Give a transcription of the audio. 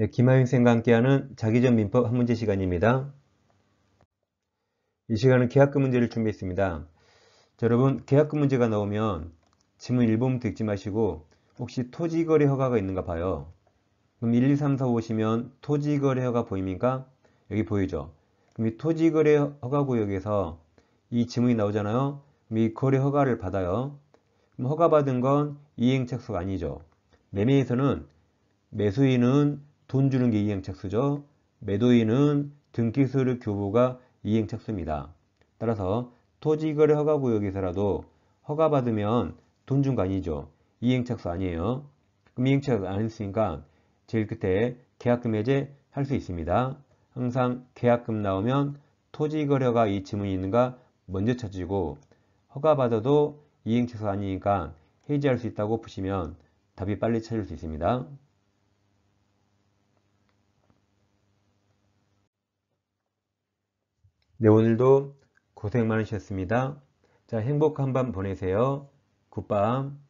네, 김하윤 쌤과 함께하는 자기전 민법 한 문제 시간입니다. 이 시간은 계약금 문제를 준비했습니다. 자, 여러분 계약금 문제가 나오면 지문 1번듣지 마시고 혹시 토지거래 허가가 있는가 봐요. 그럼 1, 2, 3, 4 보시면 토지거래 허가 보입니까? 여기 보이죠? 그럼 이 토지거래 허가 구역에서 이 지문이 나오잖아요. 이 거래 허가를 받아요. 그럼 허가받은 건 이행착수가 아니죠. 매매에서는 매수인은 돈 주는 게 이행착수죠. 매도인은 등기소를 교부가 이행착수입니다. 따라서 토지거래 허가구역에서라도 허가받으면 돈 준 거 아니죠. 이행착수 아니에요. 그럼 이행착수 안 했으니까 제일 끝에 계약금 해제 할수 있습니다. 항상 계약금 나오면 토지거래가 이 지문이 있는가 먼저 찾으고 시 허가받아도 이행착수 아니니까 해지할 수 있다고 보시면 답이 빨리 찾을 수 있습니다. 네, 오늘도 고생 많으셨습니다. 자, 행복한 밤 보내세요. 굿밤.